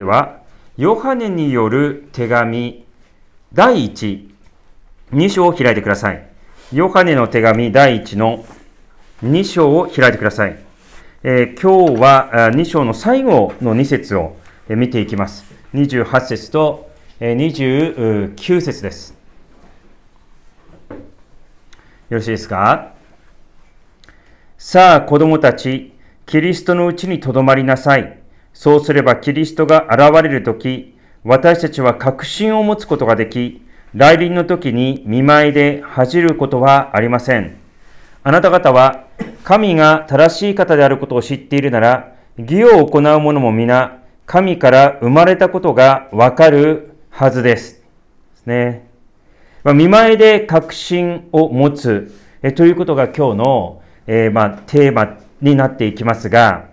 では、ヨハネによる手紙第1、2章を開いてください。ヨハネの手紙第1の2章を開いてください。えー、今日は2章の最後の2節を見ていきます。28節と29節です。よろしいですかさあ、子供たち、キリストのうちにとどまりなさい。そうすればキリストが現れるとき、私たちは確信を持つことができ、来臨の時に見舞いで恥じることはありません。あなた方は、神が正しい方であることを知っているなら、義を行う者も皆、神から生まれたことがわかるはずです。ですね。まあ、見舞いで確信を持つえということが今日の、えー、まあ、テーマになっていきますが、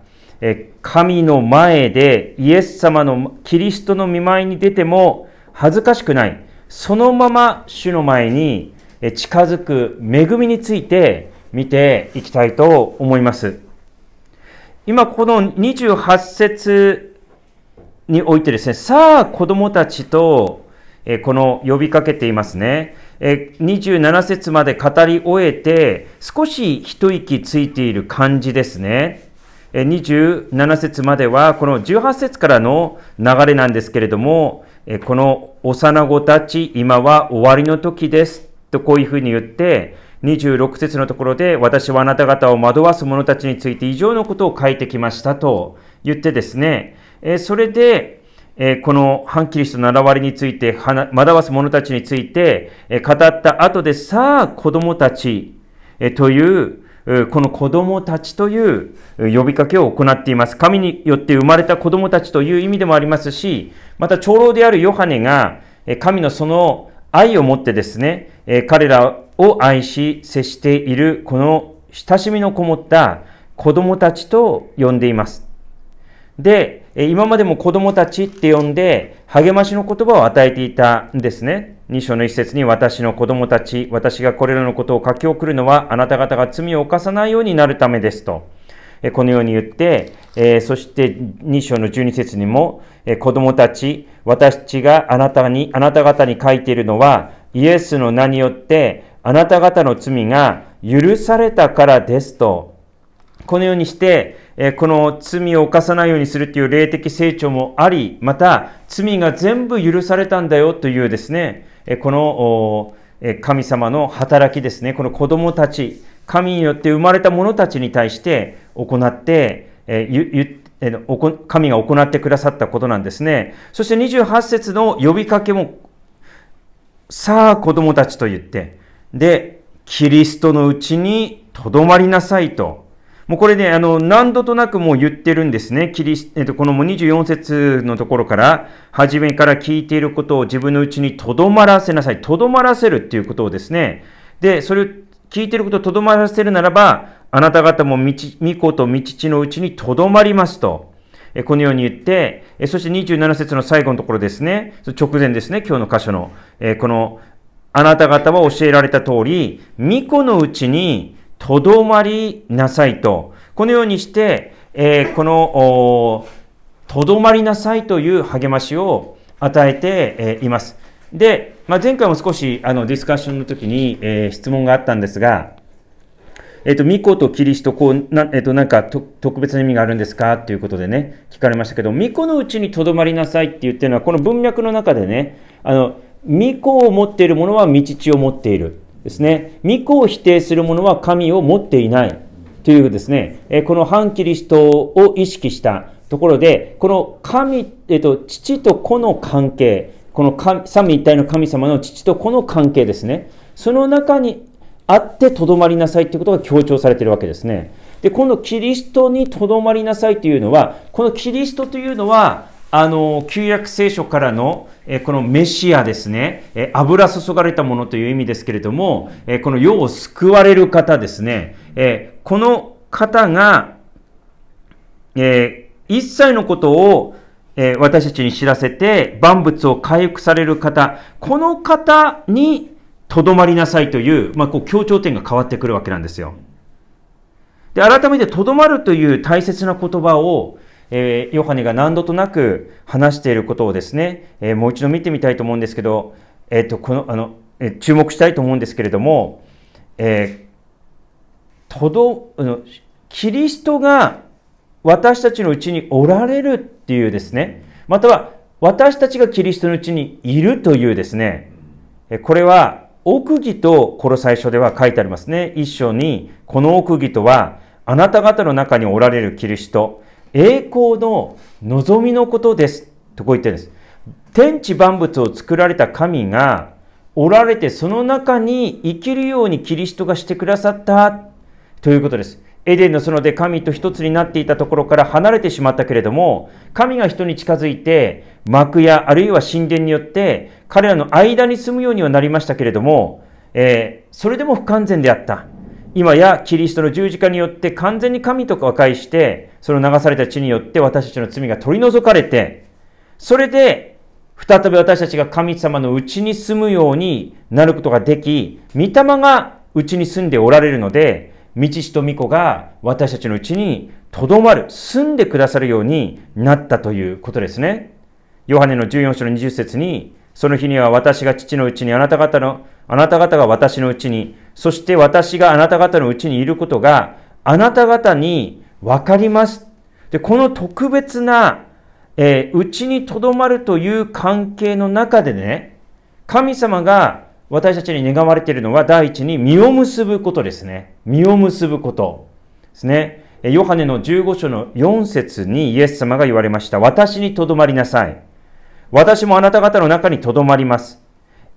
神の前でイエス様のキリストの見舞いに出ても恥ずかしくない。そのまま主の前に近づく恵みについて見ていきたいと思います。今この28節においてですね、さあ子供たちとこの呼びかけていますね。27節まで語り終えて少し一息ついている感じですね。27節までは、この18節からの流れなんですけれども、この幼子たち、今は終わりの時です。とこういうふうに言って、26節のところで、私はあなた方を惑わす者たちについて異常のことを書いてきましたと言ってですね、それで、この反キリストの現れについて、惑わす者たちについて語った後で、さあ子供たちというこの子供たちという呼びかけを行っています。神によって生まれた子供たちという意味でもありますし、また長老であるヨハネが、神のその愛を持ってですね、彼らを愛し、接している、この親しみのこもった子供たちと呼んでいます。で、今までも子供たちって呼んで励ましの言葉を与えていたんですね。2章の一節に私の子供たち、私がこれらのことを書き送るのはあなた方が罪を犯さないようになるためですと。このように言って、そして2章の12節にも、子供たち、私があなたに、あなた方に書いているのは、イエスの名によってあなた方の罪が許されたからですとこのようにして、えこの罪を犯さないようにするという霊的成長もあり、また、罪が全部許されたんだよというですね、えこの、え神様の働きですね、この子供たち、神によって生まれた者たちに対して行って、え神が行ってくださったことなんですね。そして28節の呼びかけも、さあ子供たちと言って、で、キリストのうちにとどまりなさいと。もうこれね、あの、何度となくもう言ってるんですね。キリス、えっと、このもう24節のところから、初めから聞いていることを自分のうちにとどまらせなさい。とどまらせるっていうことをですね。で、それを聞いていることをとどまらせるならば、あなた方もみち、みことみちのうちにとどまりますと。このように言って、そして27節の最後のところですね、直前ですね、今日の箇所の、この、あなた方は教えられた通り、巫女のうちにとどまりなさいと、このようにして、えー、この、とどまりなさいという励ましを与えて、えいます。で、まあ、前回も少しあのディスカッションの時に、えー、質問があったんですが、えっ、ー、と、ミコとキリスト、こう、な、えっ、ー、と、なんか特別な意味があるんですかっていうことでね、聞かれましたけど、ミコのうちにとどまりなさいって言ってるのは、この文脈の中でね、あの、巫女を持っている者は道地を持っている。ですね、御子を否定する者は神を持っていないというですね、この反キリストを意識したところで、この神、えっと、父と子の関係、この三位一体の神様の父と子の関係ですね、その中にあってとどまりなさいということが強調されているわけですね。で、このキリストにとどまりなさいというのは、このキリストというのは、あの、旧約聖書からのこのメシアですね、油注がれたものという意味ですけれども、この世を救われる方ですね、この方が、一切のことを私たちに知らせて、万物を回復される方、この方にとどまりなさいという、まあ、こう強調点が変わってくるわけなんですよ。で、改めてとどまるという大切な言葉を、えヨハネが何度となく話していることをですね、えもう一度見てみたいと思うんですけど、えっ、と、この、あの、え注目したいと思うんですけれども、えー、とど、あの、キリストが私たちのうちにおられるっていうですね、または私たちがキリストのうちにいるというですね、これは奥義とこの最初では書いてありますね。一章に、この奥義とは、あなた方の中におられるキリスト、栄光の望みのことです。とこう言ってるんです。天地万物を作られた神がおられてその中に生きるようにキリストがしてくださったということです。エデンの園で神と一つになっていたところから離れてしまったけれども、神が人に近づいて、幕やあるいは神殿によって彼らの間に住むようにはなりましたけれども、えー、それでも不完全であった。今やキリストの十字架によって完全に神と和解して、その流された血によって私たちの罪が取り除かれて、それで、再び私たちが神様のうちに住むようになることができ、御霊がうちに住んでおられるので、道しと御子が私たちのうちにとどまる、住んでくださるようになったということですね。ヨハネの14章の20節に、その日には私が父のうちにあなた方の、あなた方が私のうちに、そして私があなた方のうちにいることが、あなた方にわかります。で、この特別な、えー、うちにとどまるという関係の中でね、神様が私たちに願われているのは、第一に実を結ぶことですね。実を結ぶことですね。ヨハネの15章の4節にイエス様が言われました。私にとどまりなさい。私もあなた方の中にとどまります。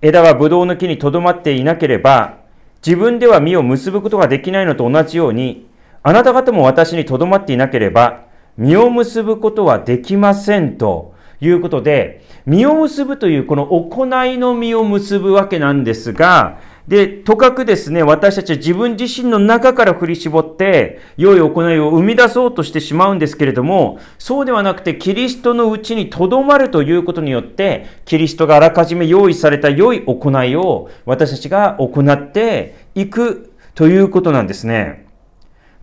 枝はブドウの木にとどまっていなければ、自分では実を結ぶことができないのと同じように、あなた方も私にとどまっていなければ、実を結ぶことはできませんということで、実を結ぶというこの行いの実を結ぶわけなんですが、で、とかくですね、私たちは自分自身の中から振り絞って、良い行いを生み出そうとしてしまうんですけれども、そうではなくて、キリストのうちに留まるということによって、キリストがあらかじめ用意された良い行いを私たちが行っていくということなんですね。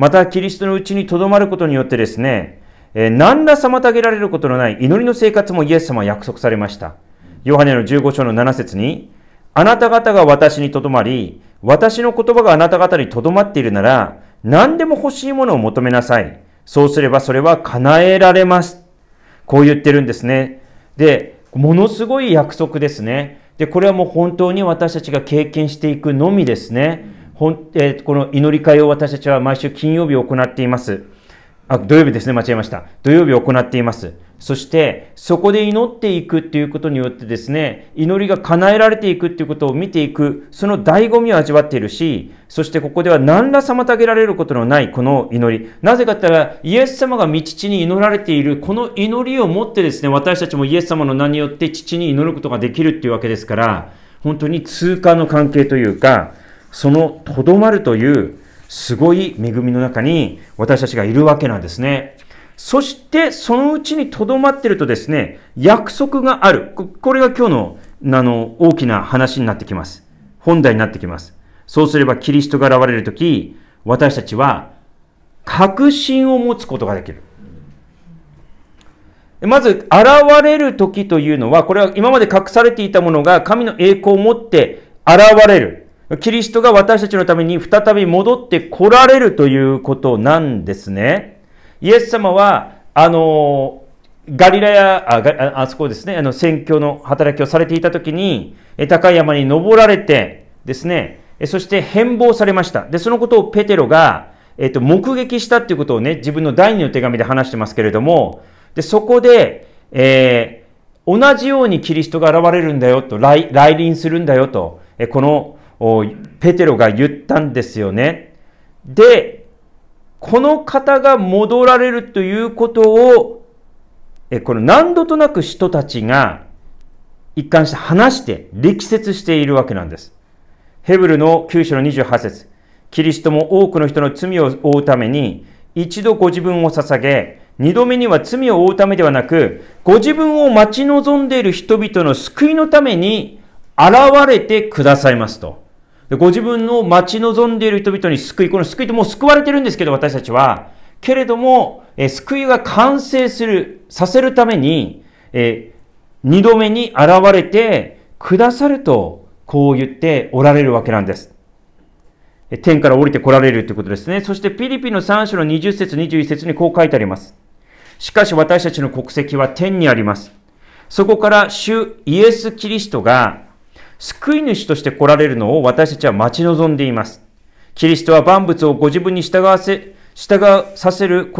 またキリストのうちにとどまることによってですね、えー、何ら妨げられることのない祈りの生活もイエス様は約束されました。ヨハネの15章の7節に、あなた方が私にとどまり、私の言葉があなた方にとどまっているなら、何でも欲しいものを求めなさい。そうすればそれは叶えられます。こう言ってるんですね。で、ものすごい約束ですね。で、これはもう本当に私たちが経験していくのみですね。本えー、この祈り会を私たちは毎週金曜日行っています。あ、土曜日ですね、間違えました。土曜日行っています。そして、そこで祈っていくっていうことによってですね、祈りが叶えられていくっていうことを見ていく、その醍醐味を味わっているし、そしてここでは何ら妨げられることのないこの祈り。なぜかったら、イエス様が道に祈られている、この祈りをもってですね、私たちもイエス様の名によって父に祈ることができるっていうわけですから、本当に通過の関係というか、そのとどまるというすごい恵みの中に私たちがいるわけなんですね。そしてそのうちにとどまってるとですね、約束がある。これが今日のあの大きな話になってきます。本題になってきます。そうすればキリストが現れるとき、私たちは確信を持つことができる。まず、現れる時というのは、これは今まで隠されていたものが神の栄光を持って現れる。キリストが私たちのために再び戻って来られるということなんですね。イエス様は、あの、ガリラヤ、ああそこですね、あの、宣教の働きをされていた時に、高い山に登られてですね、そして変貌されました。で、そのことをペテロが、えっと、目撃したっていうことをね、自分の第二の手紙で話してますけれども、で、そこで、えー、同じようにキリストが現れるんだよと、来臨するんだよと、このペテロが言ったんですよね。で、この方が戻られるということを、えこの何度となく人たちが一貫して話して力説しているわけなんです。ヘブルの9章の28節キリストも多くの人の罪を負うために、一度ご自分を捧げ、二度目には罪を負うためではなく、ご自分を待ち望んでいる人々の救いのために現れてくださいますと。ご自分の待ち望んでいる人々に救い、この救いともう救われてるんですけど、私たちは。けれども、え救いが完成する、させるために、え二度目に現れてくださると、こう言っておられるわけなんです。天から降りて来られるということですね。そして、ピリピの3章の20節21節にこう書いてあります。しかし私たちの国籍は天にあります。そこから主イエス・キリストが救い主として来られるのを私たちは待ち望んでいます。キリストは万物をご自分に従わせ、従わさせる、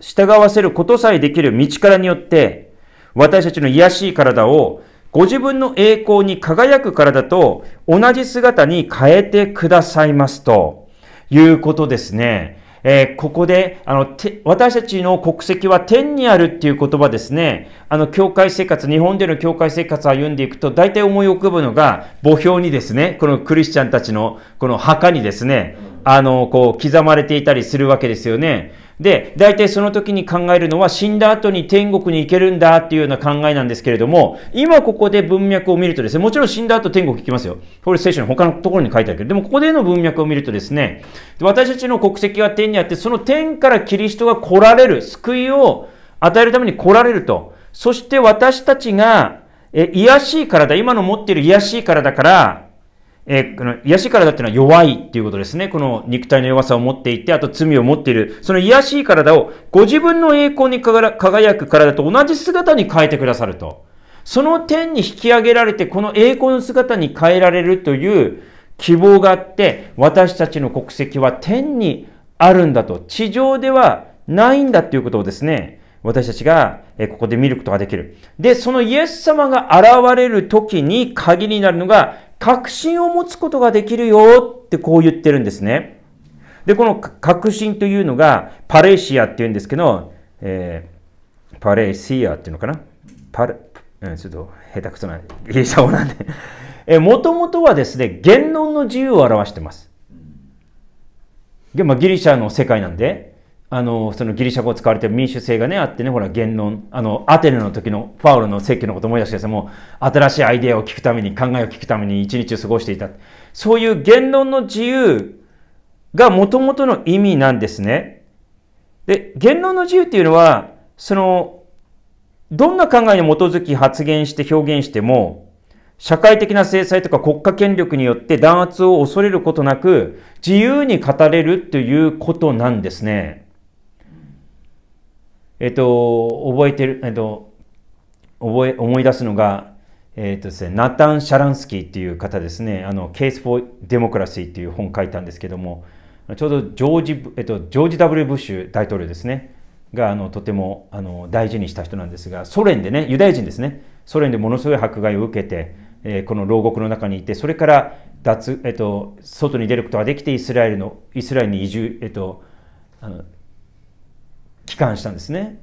従わせることさえできる道からによって、私たちの癒しい体をご自分の栄光に輝く体と同じ姿に変えてくださいますということですね。えー、ここで、あの、私たちの国籍は天にあるっていう言葉ですね。あの、教会生活、日本での教会生活を歩んでいくと、大体思い浮かぶのが、墓標にですね、このクリスチャンたちの、この墓にですね、あの、こう、刻まれていたりするわけですよね。で、大体その時に考えるのは死んだ後に天国に行けるんだっていうような考えなんですけれども、今ここで文脈を見るとですね、もちろん死んだ後天国行きますよ。これル書のション他のところに書いてあるけど、でもここでの文脈を見るとですね、私たちの国籍は天にあって、その天からキリストが来られる、救いを与えるために来られると。そして私たちが、え、癒しい体、今の持っている癒しい体から、えー、この癒しい体っていうのは弱いっていうことですね。この肉体の弱さを持っていて、あと罪を持っている。その癒しい体をご自分の栄光に輝く体と同じ姿に変えてくださると。その点に引き上げられて、この栄光の姿に変えられるという希望があって、私たちの国籍は天にあるんだと。地上ではないんだっていうことをですね、私たちが、えここで見ることができる。で、そのイエス様が現れる時に鍵になるのが、確信を持つことができるよってこう言ってるんですね。で、この確信というのが、パレーシアって言うんですけど、えー、パレーシアっていうのかなパレ、うん、ちょっと下手くそな、ギリシャなんで。えもともとはですね、言論の自由を表してます。まあ、ギリシャの世界なんで、あの、そのギリシャ語を使われて民主性がね、あってね、ほら、言論、あの、アテネの時のファウルの説教のこと思い出してでもう、新しいアイデアを聞くために、考えを聞くために一日を過ごしていた。そういう言論の自由が元々の意味なんですね。で、言論の自由っていうのは、その、どんな考えに基づき発言して表現しても、社会的な制裁とか国家権力によって弾圧を恐れることなく、自由に語れるということなんですね。えっと、覚えてる、えっと、覚え、思い出すのが、えっとですね、ナタン・シャランスキーっていう方ですね、あの、Case for Democracy っていう本を書いたんですけども、ちょうどジョージ、えっと、ジョージ・ W・ ブッシュ大統領ですね、があのとてもあの大事にした人なんですが、ソ連でね、ユダヤ人ですね、ソ連でものすごい迫害を受けて、えー、この牢獄の中にいて、それから脱、えっと、外に出ることができて、イスラエルのイスラエルに移住、えっと、あの帰還したんですね。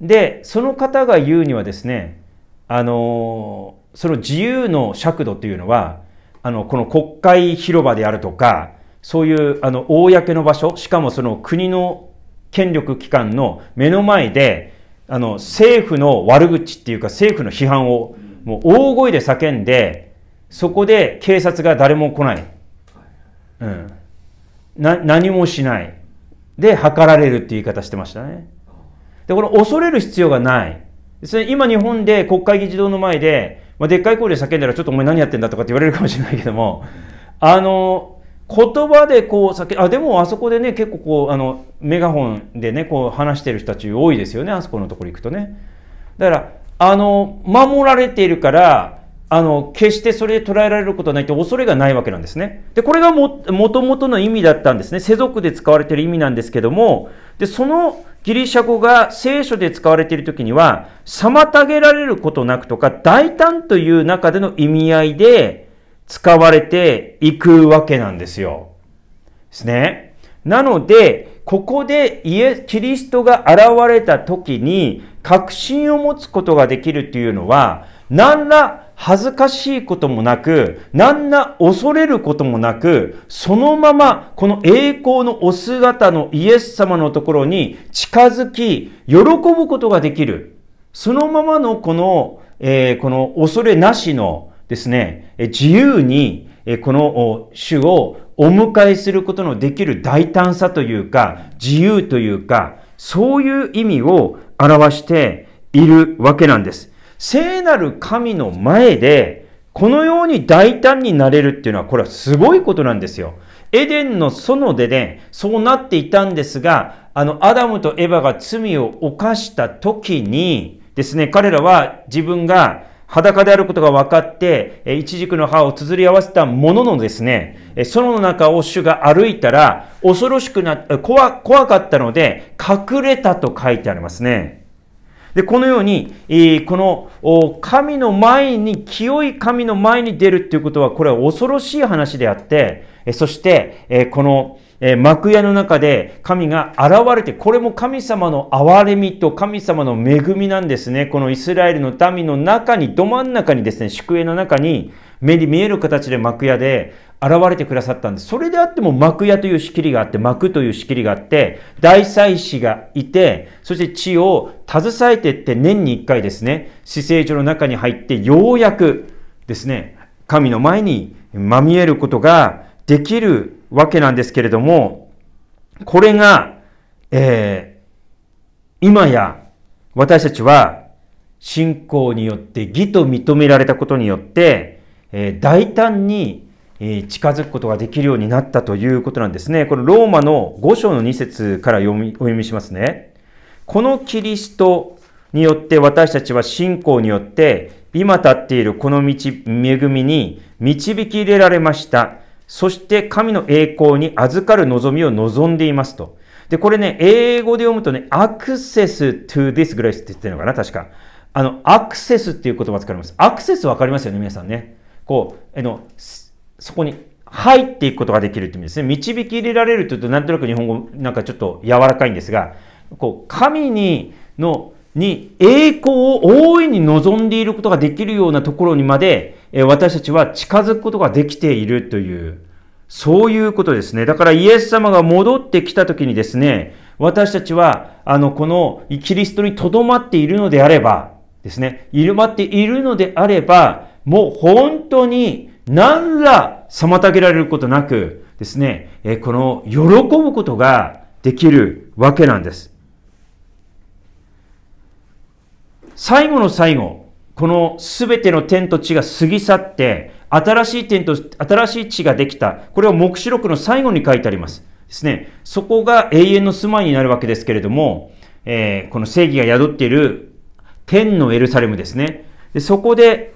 で、その方が言うにはですね、あのその自由の尺度というのは、あの、この国会広場であるとか、そういう、あの、公の場所、しかもその国の権力機関の目の前で、あの、政府の悪口っていうか政府の批判を、もう大声で叫んで、そこで警察が誰も来ない。うん。な、何もしない。で測られるっていう言い方してましたね。で、これ恐れる必要がない。ですね、今日本で国会議事堂の前で、まあ、でっかい声で叫んだらちょっとお前何やってんだとかって言われるかもしれないけども、あの、言葉でこう叫、あ、でもあそこでね、結構こう、あの、メガホンでね、こう話してる人たち多いですよね、あそこのところ行くとね。だから、あの、守られているから、あの、決してそれで捉えられることはないって恐れがないわけなんですね。で、これがも、元ともとの意味だったんですね。世俗で使われている意味なんですけども、で、そのギリシャ語が聖書で使われている時には、妨げられることなくとか、大胆という中での意味合いで使われていくわけなんですよ。ですね。なので、ここでイエキリストが現れた時に、確信を持つことができるというのは、何ら恥ずかしいこともなく、何ら恐れることもなく、そのままこの栄光のお姿のイエス様のところに近づき、喜ぶことができる。そのままのこの、えー、この恐れなしのですね、自由に、この主をお迎えすることのできる大胆さというか、自由というか、そういう意味を表しているわけなんです。聖なる神の前で、このように大胆になれるっていうのは、これはすごいことなんですよ。エデンの園でね、そうなっていたんですが、あの、アダムとエヴァが罪を犯した時にですね、彼らは自分が裸であることが分かって、一軸の葉を綴り合わせたもののですね、園の中を主が歩いたら、恐ろしくな、怖、怖かったので、隠れたと書いてありますね。で、このように、えこの神の前に、清い神の前に出るっていうことは、これは恐ろしい話であって、えそして、えこの、え幕屋の中で神が現れて、これも神様の憐れみと神様の恵みなんですね。このイスラエルの民の中に、ど真ん中にですね、宿営の中に、目に見える形で幕屋で現れてくださったんです。それであっても幕屋という仕切りがあって、幕という仕切りがあって、大祭司がいて、そして地を携えてって年に一回ですね、死聖所の中に入ってようやくですね、神の前にまみえることができるわけなんですけれども、これが、えー、今や私たちは信仰によって義と認められたことによって、え大胆に近づくことができるようになったということなんですね。このローマの5章の2節から読みお読みしますね。このキリストによって私たちは信仰によって今立っているこの道、恵みに導き入れられました。そして神の栄光に預かる望みを望んでいますと。で、これね、英語で読むとね、アクセス to this grace って言ってるのかな確か。あの、アクセスっていう言葉使われます。アクセスわかりますよね皆さんね。こう、あの、そこに入っていくことができるって意味ですね。導き入れられるというと、なんとなく日本語、なんかちょっと柔らかいんですが、こう、神に、の、に栄光を大いに望んでいることができるようなところにまで、え私たちは近づくことができているという、そういうことですね。だからイエス様が戻ってきた時にですね、私たちは、あの、このキリストに留まっているのであれば、ですね、いるまっているのであれば、もう本当に何ら妨げられることなくですね、えこの喜ぶことができるわけなんです。最後の最後、この全ての天と地が過ぎ去って、新しい天と、新しい地ができた。これを目視録の最後に書いてあります。ですね。そこが永遠の住まいになるわけですけれども、えー、この正義が宿っている天のエルサレムですね。でそこで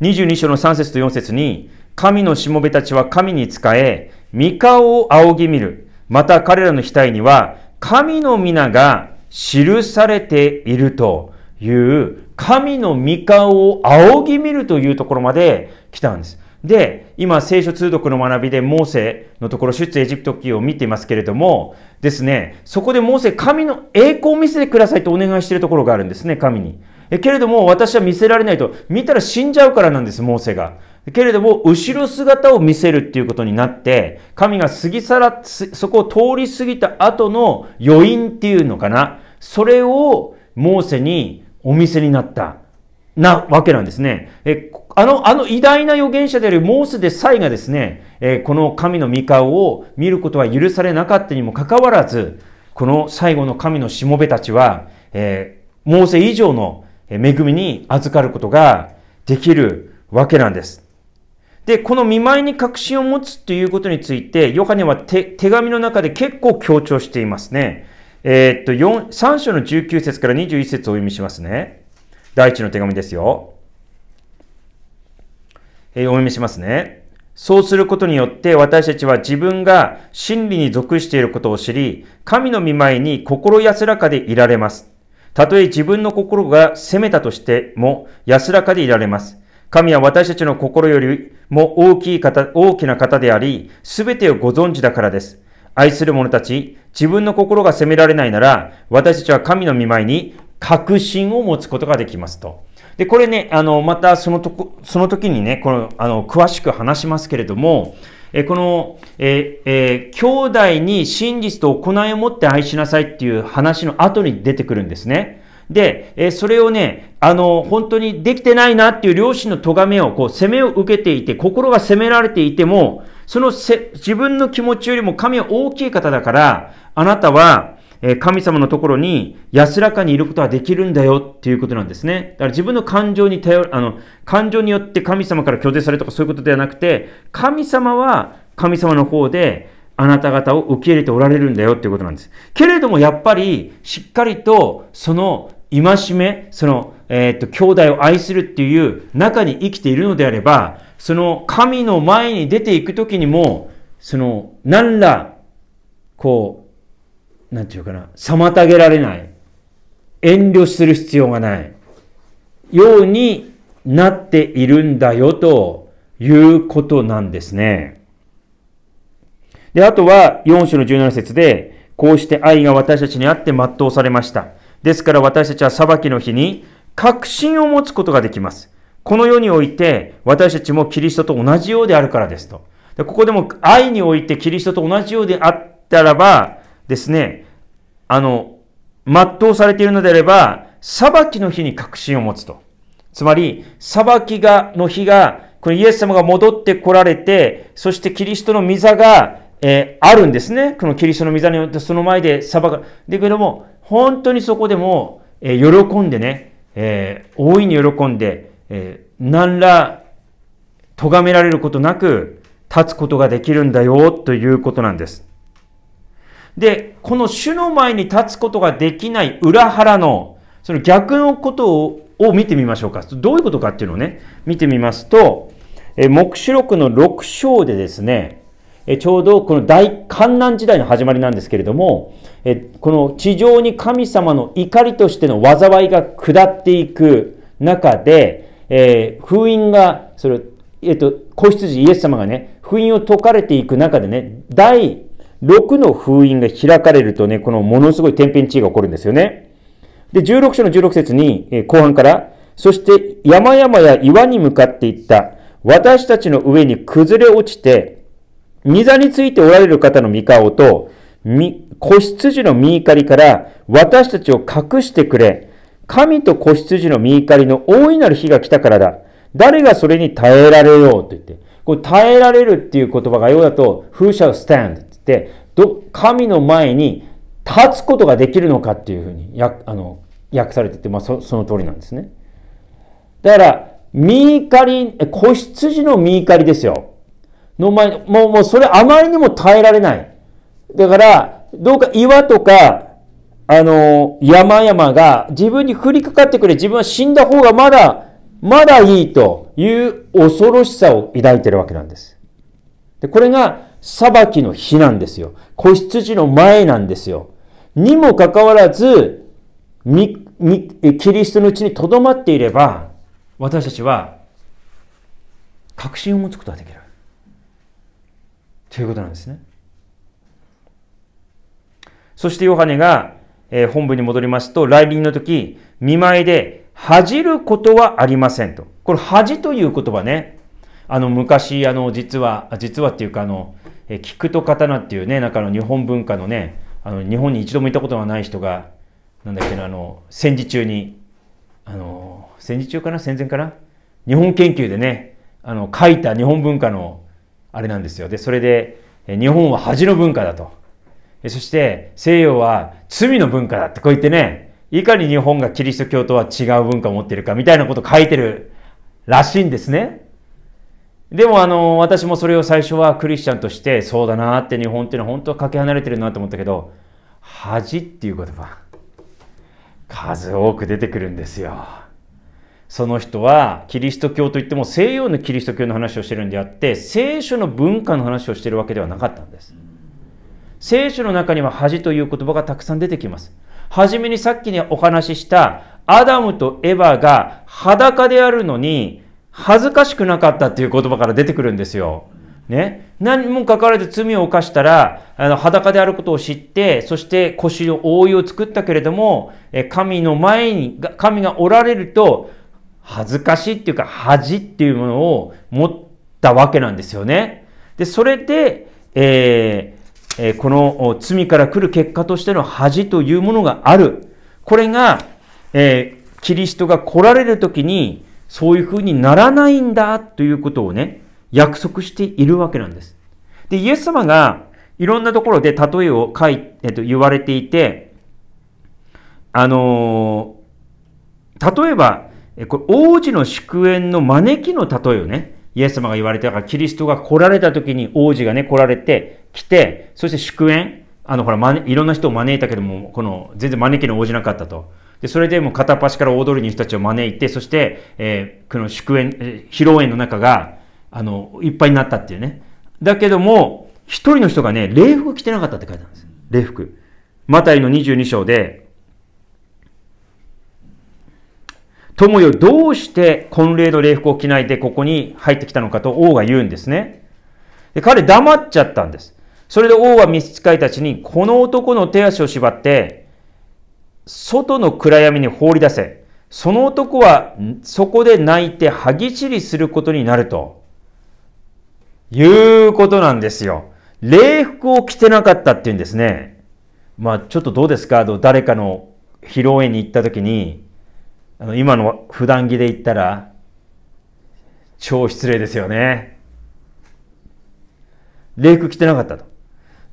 22章の3節と4節に、神のしもべたちは神に仕え、三顔を仰ぎ見る。また彼らの額には、神の皆が記されているという、神の御顔を仰ぎ見るというところまで来たんです。で、今、聖書通読の学びで、モーセのところ、出エジプト記を見ていますけれども、ですね、そこでモーセ、神の栄光を見せてくださいとお願いしているところがあるんですね、神に。えけれども、私は見せられないと、見たら死んじゃうからなんです、モーセが。けれども、後ろ姿を見せるっていうことになって、神が過ぎ去ら、そこを通り過ぎた後の余韻っていうのかな。それを、モーセにお見せになった、なわけなんですね。えあの、あの偉大な預言者であるモーセでさえがですね、えー、この神の御顔を見ることは許されなかったにもかかわらず、この最後の神のしもべたちは、えー、モーセ以上の恵みに預かることができるわけなんです。で、この見舞いに確信を持つということについて、ヨハネは手紙の中で結構強調していますね。えー、っと、3章の19節から21節をお読みしますね。第一の手紙ですよ。えー、お読みしますね。そうすることによって私たちは自分が真理に属していることを知り、神の御前に心安らかでいられます。たとえ自分の心が責めたとしても安らかでいられます。神は私たちの心よりも大きい方、大きな方であり、すべてをご存知だからです。愛する者たち、自分の心が責められないなら、私たちは神の御前に確信を持つことができますと。で、これね、あの、またそのとこ、その時にね、この、あの、詳しく話しますけれども、えこの、ええ兄弟に真実と行いをもって愛しなさいっていう話の後に出てくるんですね。で、えそれをね、あの、本当にできてないなっていう両親の咎めを、こう、責めを受けていて、心が責められていても、そのせ、自分の気持ちよりも神は大きい方だから、あなたは、え神様のところに安らかにいることはできるんだよっていうことなんですね。だから自分の感情に頼る、あの、感情によって神様から拒絶されるとかそういうことではなくて、神様は神様の方であなた方を受け入れておられるんだよっていうことなんです。けれどもやっぱりしっかりとその戒め、その、えー、っと、兄弟を愛するっていう中に生きているのであれば、その神の前に出ていくときにも、その、何ら、こう、なんていうかな、妨げられない、遠慮する必要がない、ようになっているんだよということなんですね。で、あとは4章の17節で、こうして愛が私たちにあって全うされました。ですから私たちは裁きの日に確信を持つことができます。この世において私たちもキリストと同じようであるからですと。でここでも愛においてキリストと同じようであったらば、ですね、あの、全うされているのであれば、裁きの日に確信を持つと。つまり、裁きが、の日が、このイエス様が戻ってこられて、そしてキリストの御座が、えー、あるんですね。このキリストの御座によってその前で裁く。でけども、本当にそこでも、えー、喜んでね、えー、大いに喜んで、え何ら、咎められることなく、立つことができるんだよ、ということなんです。で、この主の前に立つことができない裏腹の、その逆のことをを見てみましょうか。どういうことかっていうのをね、見てみますと、え目視録の6章でですね、えちょうどこの大観難時代の始まりなんですけれども、えこの地上に神様の怒りとしての災いが下っていく中で、えー、封印が、それ、えっ、と、子羊イエス様がね、封印を解かれていく中でね、第6の封印が開かれるとね、このものすごい天変地異が起こるんですよね。で、16章の16節に、え後半から、そして山々や岩に向かっていった、私たちの上に崩れ落ちて、御座についておられる方の御顔と、子羊の御怒りから私たちを隠してくれ。神と子羊の御怒りの大いなる日が来たからだ。誰がそれに耐えられようと言って。これ耐えられるっていう言葉が要だと、風車をスタンド。、ど、神の前に立つことができるのかっていうふうに、や、あの、訳されてて、まあそ、その通りなんですね。だから、身カリ、子羊の身怒りですよ。の前もう、もうそれあまりにも耐えられない。だから、どうか岩とか、あの、山々が自分に降りかかってくれ、自分は死んだ方がまだ、まだいいという恐ろしさを抱いてるわけなんです。で、これが裁きの日なんですよ。子羊の前なんですよ。にもかかわらず、キリストのうちにとどまっていれば、私たちは確信を持つことができる。ということなんですね。そしてヨハネが、えー、本部に戻りますと、来臨の時、見舞いで恥じることはありませんと。これ恥という言葉ね、あの昔、あの実は、実はっていうかあの、え菊と刀っていうね、中の日本文化のね、あの日本に一度も行ったことがない人が、なんだっけな、あの、戦時中に、あの、戦時中かな戦前かな日本研究でね、あの、書いた日本文化の、あれなんですよ。で、それで、日本は恥の文化だと。そして西洋は罪の文化だってこう言ってね、いかに日本がキリスト教とは違う文化を持っているかみたいなことを書いてるらしいんですね。でもあの、私もそれを最初はクリスチャンとして、そうだなって日本っていうのは本当はかけ離れてるなと思ったけど、恥っていう言葉、数多く出てくるんですよ。その人はキリスト教といっても西洋のキリスト教の話をしてるんであって、聖書の文化の話をしてるわけではなかったんです。聖書の中には恥という言葉がたくさん出てきます。はじめにさっきにお話ししたアダムとエヴァが裸であるのに、恥ずかしくなかったっていう言葉から出てくるんですよ。ね。何もかかわらず罪を犯したら、あの、裸であることを知って、そして腰の覆いを作ったけれども、神の前に、神がおられると、恥ずかしいっていうか、恥っていうものを持ったわけなんですよね。で、それで、えーこの罪から来る結果としての恥というものがある。これが、えー、キリストが来られるときに、そういうふうにならないんだということをね、約束しているわけなんです。で、イエス様がいろんなところで例えを書い、えっと、言われていて、あのー、例えば、これ王子の祝宴の招きの例えをね、イエス様が言われたから、キリストが来られた時に王子がね、来られて、来て、そして祝宴、あの、ほら、ま、いろんな人を招いたけども、この、全然招きに応じなかったと。で、それでも片っ端から大通りに人たちを招いて、そして、えー、この祝宴、え披露宴の中が、あの、いっぱいになったっていうね。だけども、一人の人がね、礼服着てなかったって書いてあるんです。礼服。マタイの22章で、友よ、どうして婚礼の礼服を着ないでここに入ってきたのかと王が言うんですね。で彼黙っちゃったんです。それで王は召使いたちに、この男の手足を縛って、外の暗闇に放り出せ。その男はそこで泣いて歯ぎしりすることになると。いうことなんですよ。礼服を着てなかったっていうんですね。まあちょっとどうですか誰かの披露宴に行った時に、あの今の普段着で行ったら、超失礼ですよね。礼服着てなかったと。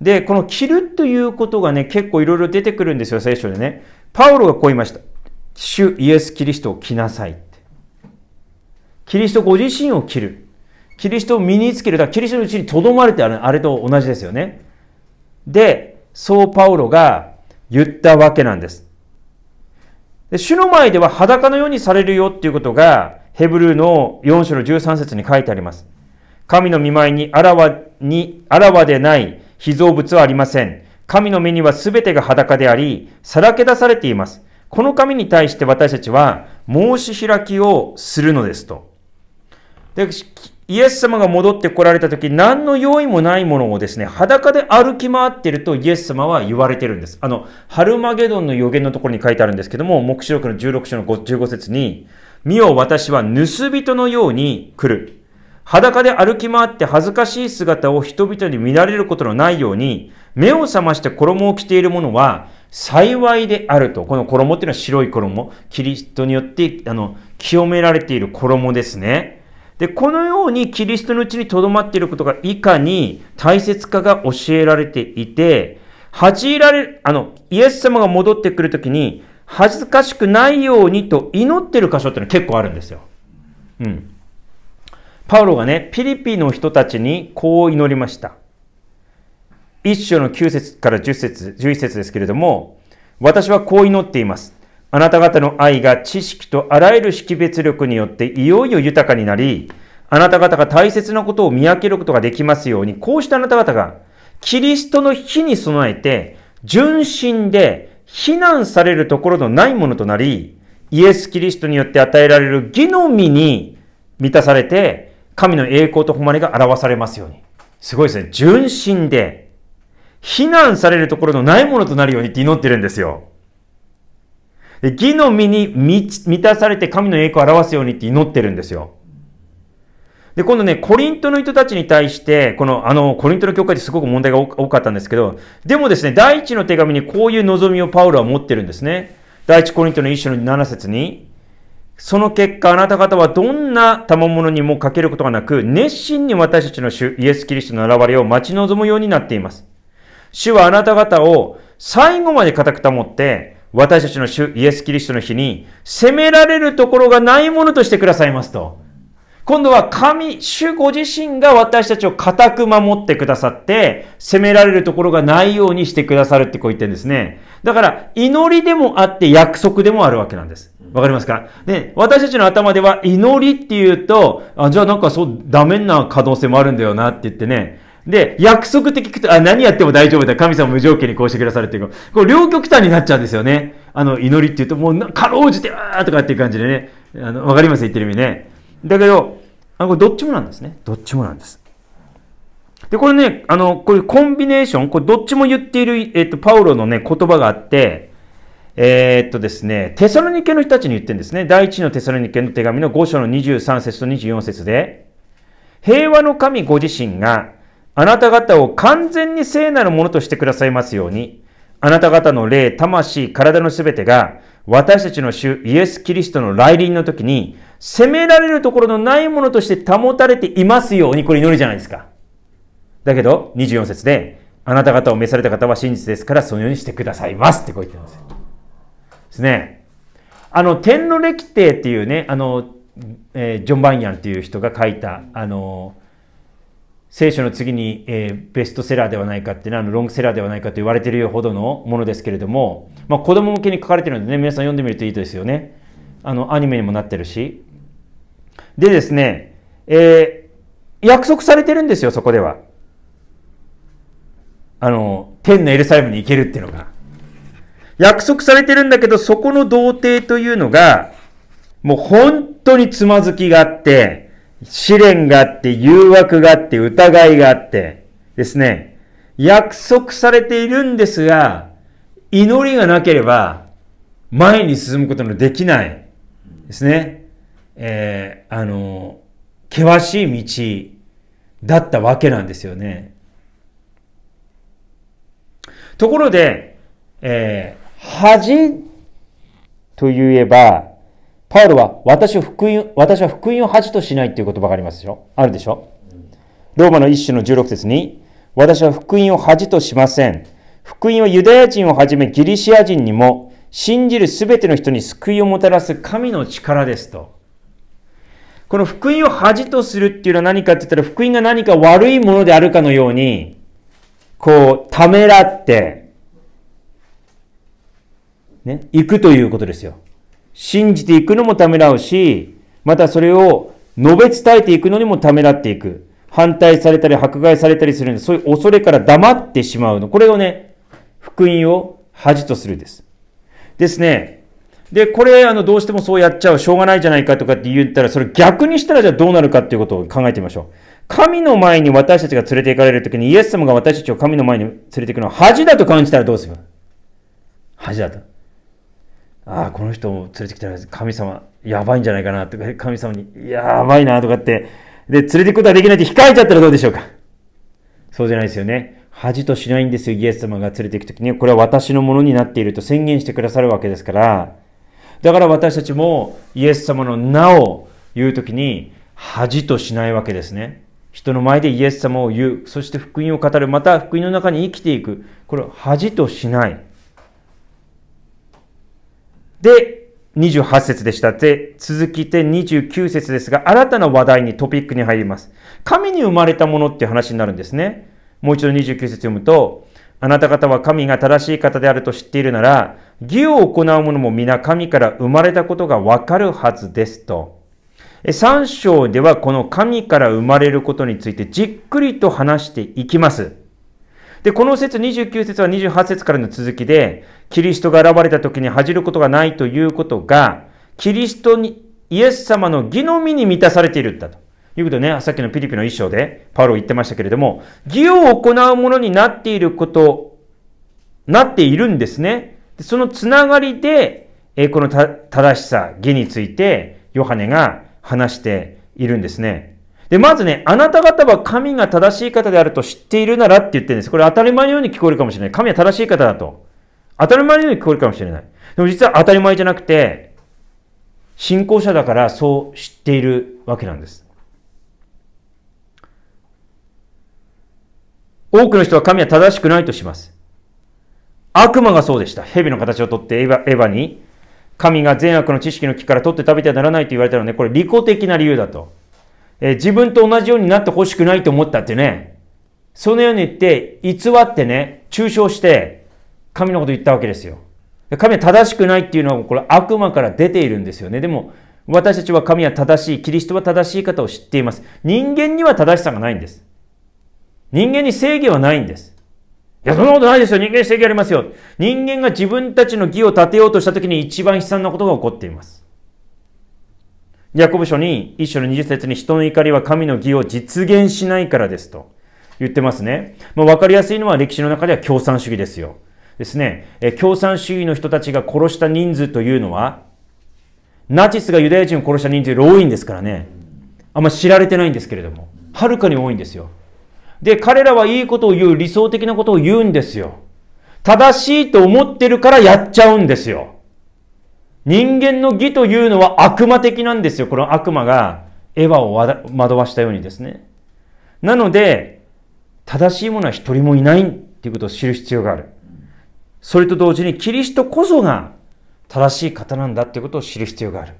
で、この着るということがね、結構いろいろ出てくるんですよ、聖書でね。パウロがこう言いました。主イエス・キリストを着なさいって。キリストご自身を着る。キリストを身につける。だからキリストのうちにとどまれてある。あれと同じですよね。で、そうパウロが言ったわけなんです。で主の前では裸のようにされるよっていうことが、ヘブルーの4章の13節に書いてあります。神の見舞いにあらわに、あらわでない被造物はありません。神の目には全てが裸であり、さらけ出されています。この神に対して私たちは申し開きをするのですと。でイエス様が戻って来られた時、何の用意もないものをですね、裸で歩き回ってるとイエス様は言われてるんです。あの、ハルマゲドンの予言のところに書いてあるんですけども、黙示録の16章の15節に、見よ私は盗人のように来る。裸で歩き回って恥ずかしい姿を人々に見られることのないように、目を覚まして衣を着ているものは幸いであると。この衣っていうのは白い衣。キリストによって、あの、清められている衣ですね。で、このようにキリストのうちに留まっていることがいかに大切かが教えられていて、恥じられる、あの、イエス様が戻ってくるときに、恥ずかしくないようにと祈ってる箇所っていうのは結構あるんですよ。うん。パウロがね、ピリピの人たちにこう祈りました。一章の9節から10節、11節ですけれども、私はこう祈っています。あなた方の愛が知識とあらゆる識別力によっていよいよ豊かになり、あなた方が大切なことを見分けることができますように、こうしてあなた方が、キリストの日に備えて、純真で非難されるところのないものとなり、イエス・キリストによって与えられる義の実に満たされて、神の栄光と誉れが表されますように。すごいですね。純真で、非難されるところのないものとなるようにって祈ってるんですよ。で義の身に満たされて神の栄光を表すようにって祈ってるんですよ。で、今度ね、コリントの人たちに対して、この、あの、コリントの教会ですごく問題が多かったんですけど、でもですね、第一の手紙にこういう望みをパウロは持ってるんですね。第一コリントの一章の7節に、その結果、あなた方はどんな賜物にもかけることがなく、熱心に私たちの主、イエス・キリストの現れを待ち望むようになっています。主はあなた方を最後まで固く保って、私たちの主、イエス・キリストの日に、責められるところがないものとしてくださいますと。今度は神、主ご自身が私たちを固く守ってくださって、責められるところがないようにしてくださるってこう言ってるんですね。だから、祈りでもあって約束でもあるわけなんです。わかりますかで、私たちの頭では祈りっていうと、あ、じゃあなんかそう、ダメな可能性もあるんだよなって言ってね。で、約束って聞くと、あ、何やっても大丈夫だ。神様無条件にこうしてくださるっていうか、こう両極端になっちゃうんですよね。あの、祈りって言うと、もう、かろうじて、あーとかっていう感じでね。あの、わかります言ってる意味ね。だけど、あ、の、これどっちもなんですね。どっちもなんです。で、これね、あの、こういうコンビネーション、これどっちも言っている、えっと、パウロのね、言葉があって、えー、っとですね、テサロニケの人たちに言ってるんですね。第一のテサロニケの手紙の5章の23節と24節で、平和の神ご自身があなた方を完全に聖なるものとしてくださいますように、あなた方の霊、魂、体のすべてが私たちの主イエス・キリストの来臨の時に、責められるところのないものとして保たれていますように、これ祈りじゃないですか。だけど、24節で、あなた方を召された方は真実ですから、そのようにしてくださいますってこう言ってるんですよ。ですね。あの、天の歴帝っていうね、あの、えー、ジョン・バンヤンっていう人が書いた、あの、聖書の次に、えー、ベストセラーではないかってね、あのロングセラーではないかと言われてるほどのものですけれども、まあ、子供向けに書かれてるのでね、皆さん読んでみるといいですよね。あの、アニメにもなってるし。でですね、えー、約束されてるんですよ、そこでは。あの、天のエルサレムに行けるっていうのが。約束されてるんだけど、そこの童貞というのが、もう本当につまずきがあって、試練があって、誘惑があって、疑いがあって、ですね、約束されているんですが、祈りがなければ、前に進むことのできないですね、えー、あの、険しい道だったわけなんですよね。ところで、えー、恥と言えば、パウロは私を福音私は福音を恥としないという言葉がありますよ。あるでしょローマの一種の16節に、私は福音を恥としません。福音はユダヤ人をはじめギリシア人にも信じるすべての人に救いをもたらす神の力ですと。この福音を恥とするっていうのは何かって言ったら、福音が何か悪いものであるかのように、こう、ためらって、ね、行くということですよ。信じていくのもためらうし、またそれを述べ伝えていくのにもためらっていく。反対されたり迫害されたりするんで、そういう恐れから黙ってしまうの。これをね、福音を恥とするです。ですね。で、これ、あの、どうしてもそうやっちゃう、しょうがないじゃないかとかって言ったら、それ逆にしたらじゃあどうなるかっていうことを考えてみましょう。神の前に私たちが連れて行かれるときに、イエス様が私たちを神の前に連れて行くのは恥だと感じたらどうする恥だと。ああこの人を連れてきたら神様やばいんじゃないかなとか神様にやばいなとかってで連れていくことはできないって控えちゃったらどうでしょうかそうじゃないですよね恥としないんですよイエス様が連れていくときにこれは私のものになっていると宣言してくださるわけですからだから私たちもイエス様の名を言うときに恥としないわけですね人の前でイエス様を言うそして福音を語るまた福音の中に生きていくこれ恥としないで、28節でしたで、続きて29節ですが、新たな話題にトピックに入ります。神に生まれたものっていう話になるんですね。もう一度29節読むと、あなた方は神が正しい方であると知っているなら、義を行う者も皆神から生まれたことがわかるはずですと。3章ではこの神から生まれることについてじっくりと話していきます。で、この説29節は28節からの続きで、キリストが現れた時に恥じることがないということが、キリストに、イエス様の義のみに満たされているんだと。いうことね、さっきのピリピの衣章でパウロ言ってましたけれども、義を行うものになっていること、なっているんですね。そのつながりで、えこの正しさ、義について、ヨハネが話しているんですね。で、まずね、あなた方は神が正しい方であると知っているならって言ってるんです。これ当たり前のように聞こえるかもしれない。神は正しい方だと。当たり前のように聞こえるかもしれない。でも実は当たり前じゃなくて、信仰者だからそう知っているわけなんです。多くの人は神は正しくないとします。悪魔がそうでした。蛇の形をとってエヴァに、神が善悪の知識の木から取って食べてはならないと言われたので、これ利己的な理由だと。え自分と同じようになってほしくないと思ったってね、そのように言って、偽ってね、中傷して、神のこと言ったわけですよ。神は正しくないっていうのは、これ悪魔から出ているんですよね。でも、私たちは神は正しい、キリストは正しい方を知っています。人間には正しさがないんです。人間に正義はないんです。いや、そんなことないですよ。人間に正義ありますよ。人間が自分たちの義を立てようとした時に一番悲惨なことが起こっています。ヤコブ書に一章の20節に人の怒りは神の義を実現しないからですと言ってますね。まあ、わかりやすいのは歴史の中では共産主義ですよ。ですね。え共産主義の人たちが殺した人数というのは、ナチスがユダヤ人を殺した人数より多いんですからね。あんま知られてないんですけれども、はるかに多いんですよ。で、彼らはいいことを言う、理想的なことを言うんですよ。正しいと思ってるからやっちゃうんですよ。人間の義というのは悪魔的なんですよ。この悪魔がエヴァを惑わしたようにですね。なので、正しいものは一人もいないっていうことを知る必要がある。それと同時にキリストこそが正しい方なんだっていうことを知る必要がある。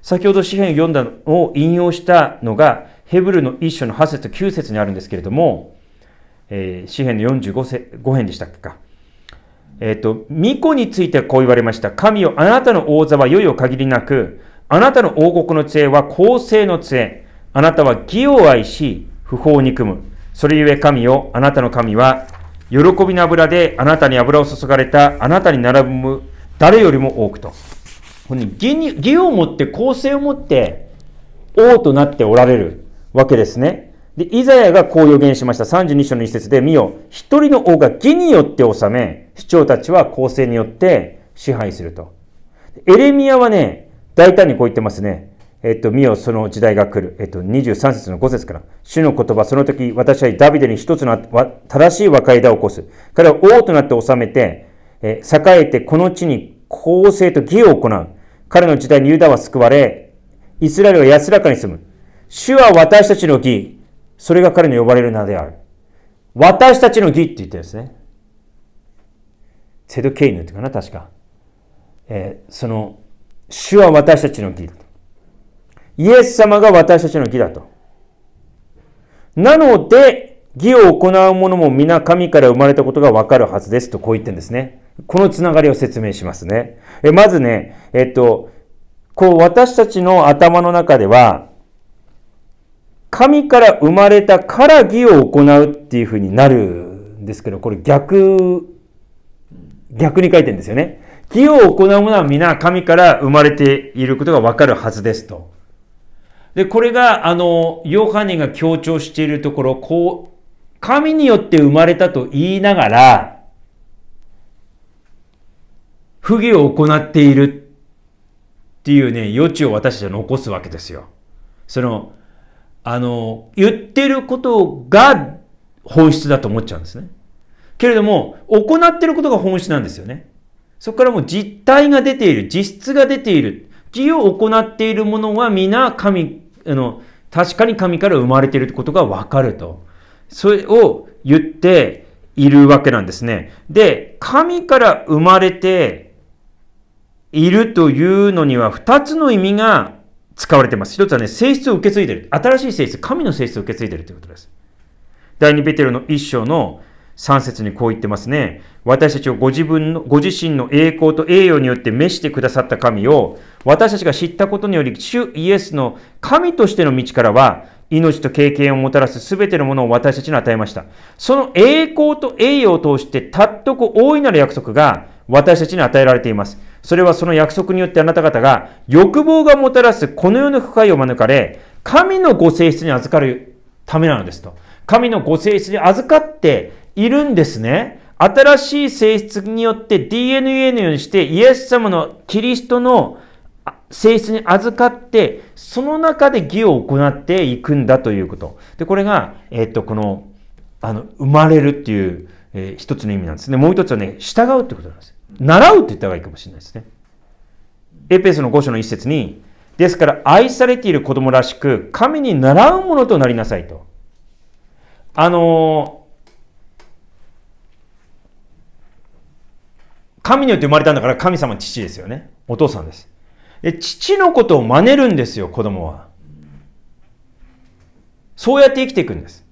先ほど詩篇読んだのを引用したのが、ヘブルの一章の8節と9節にあるんですけれども、えー、詩篇の45編でしたっけか。えっ、ー、と、巫女についてこう言われました。神よ、あなたの王座はよいを限りなく、あなたの王国の杖は公正の杖。あなたは義を愛し、不法に組む。それゆえ神よ、あなたの神は、喜びの油であなたに油を注がれた、あなたに並ぶ誰よりも多くと。義に義をもって、公正をもって、王となっておられるわけですね。で、イザヤがこう予言しました。32章の一節で、見よ、一人の王が義によって治め、市長たちは公正によって支配すると。エレミアはね、大胆にこう言ってますね。えっと、見よ、その時代が来る。えっと、23節の5節から。主の言葉、その時、私はダビデに一つの正しい和解だを起こす。彼は王となって治めて、え栄えてこの地に公正と義を行う。彼の時代にユダは救われ、イスラエルは安らかに住む。主は私たちの義。それが彼の呼ばれる名である。私たちの義って言ってるんですね。セドケイヌというかな、確か。えー、その、主は私たちの義だと。イエス様が私たちの義だと。なので、義を行う者も皆神から生まれたことがわかるはずですと、こう言ってんですね。このつながりを説明しますね。えまずね、えっと、こう私たちの頭の中では、神から生まれたから義を行うっていうふうになるんですけど、これ逆逆に書いてるんですよね。義を行う者は皆神から生まれていることがわかるはずですと。で、これが、あの、ヨハネが強調しているところ、こう、神によって生まれたと言いながら、不義を行っているっていうね、余地を私たちは残すわけですよ。その、あの、言ってることが本質だと思っちゃうんですね。けれども、行ってることが本質なんですよね。そこからもう実体が出ている、実質が出ている、義を行っているものは皆神、あの、確かに神から生まれていることがわかると。それを言っているわけなんですね。で、神から生まれているというのには二つの意味が使われてます。一つはね、性質を受け継いでる。新しい性質、神の性質を受け継いでるということです。第二ペテロの一章の3節にこう言ってますね。私たちをご自分の、ご自身の栄光と栄誉によって召してくださった神を、私たちが知ったことにより、主イエスの神としての道からは、命と経験をもたらす全てのものを私たちに与えました。その栄光と栄誉を通して、たっとく大いなる約束が、私たちに与えられています。それはその約束によってあなた方が欲望がもたらすこの世の不快を免れ、神のご性質に預かるためなのですと。神のご性質に預かっているんですね。新しい性質によって DNA のようにしてイエス様のキリストの性質に預かって、その中で義を行っていくんだということ。で、これが、えっと、この、あの、生まれるっていう、えー、一つの意味なんですね。もう一つはね、従うってことなんです。習うって言った方がいいかもしれないですね。エペスの御章の一節に、ですから愛されている子供らしく、神に習うものとなりなさいと。あのー神によって生まれたんだから神様父ですよね。お父さんです。で、父のことを真似るんですよ、子供は。そうやって生きていくんです。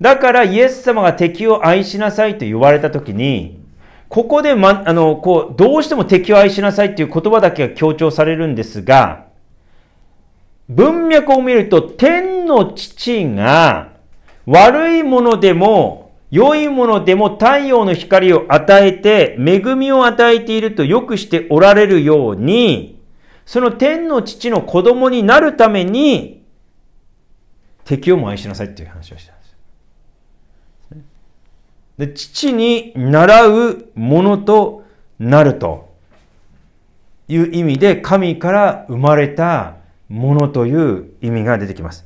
だからイエス様が敵を愛しなさいと言われたときに、ここで、ま、あの、こう、どうしても敵を愛しなさいっていう言葉だけが強調されるんですが、文脈を見ると、天の父が悪いものでも良いものでも太陽の光を与えて、恵みを与えているとよくしておられるように、その天の父の子供になるために、敵をも愛しなさいっていう話をしたんです。で父に習うものとなるという意味で、神から生まれたものという意味が出てきます。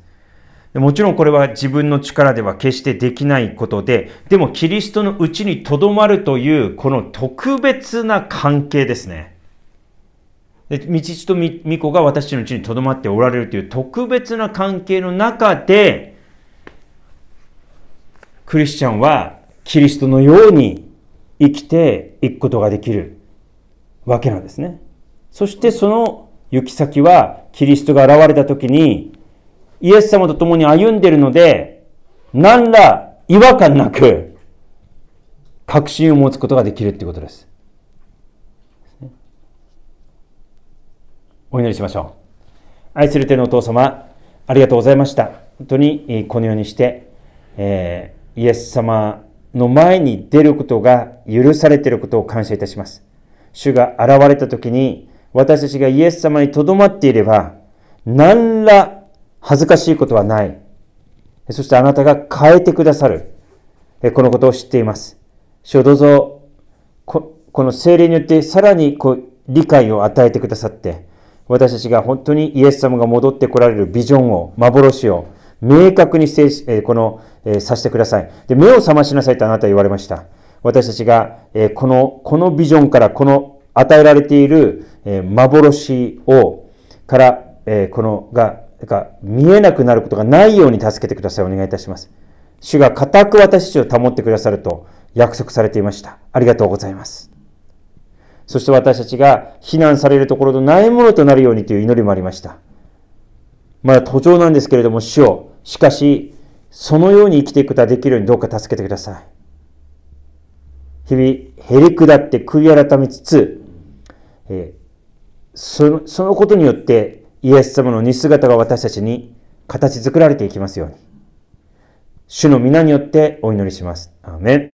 もちろんこれは自分の力では決してできないことで、でもキリストのうちに留まるという、この特別な関係ですね。で道ちとみこが私のうちに留まっておられるという特別な関係の中で、クリスチャンはキリストのように生きていくことができるわけなんですね。そしてその行き先はキリストが現れた時にイエス様と共に歩んでいるので、何ら違和感なく、確信を持つことができるってことです。お祈りしましょう。愛する天のお父様、ありがとうございました。本当にこのようにして、えー、イエス様の前に出ることが許されていることを感謝いたします。主が現れた時に、私たちがイエス様にとどまっていれば、何ら恥ずかしいことはない。そしてあなたが変えてくださる。このことを知っています。主をどうぞ、この精霊によってさらにこう理解を与えてくださって、私たちが本当にイエス様が戻ってこられるビジョンを、幻を、明確にせい、この、させてください。で、目を覚ましなさいとあなたは言われました。私たちが、この、このビジョンから、この与えられている幻を、から、この、がだか見えなくなることがないように助けてください。お願いいたします。主が固く私たちを保ってくださると約束されていました。ありがとうございます。そして私たちが避難されるところのないものとなるようにという祈りもありました。まだ途上なんですけれども、主を、しかし、そのように生きていくことができるようにどうか助けてください。日々、へり下って悔い改めつつ、えー、そのそのことによってイエス様の似姿が私たちに形作られていきますように。主の皆によってお祈りします。アーメン。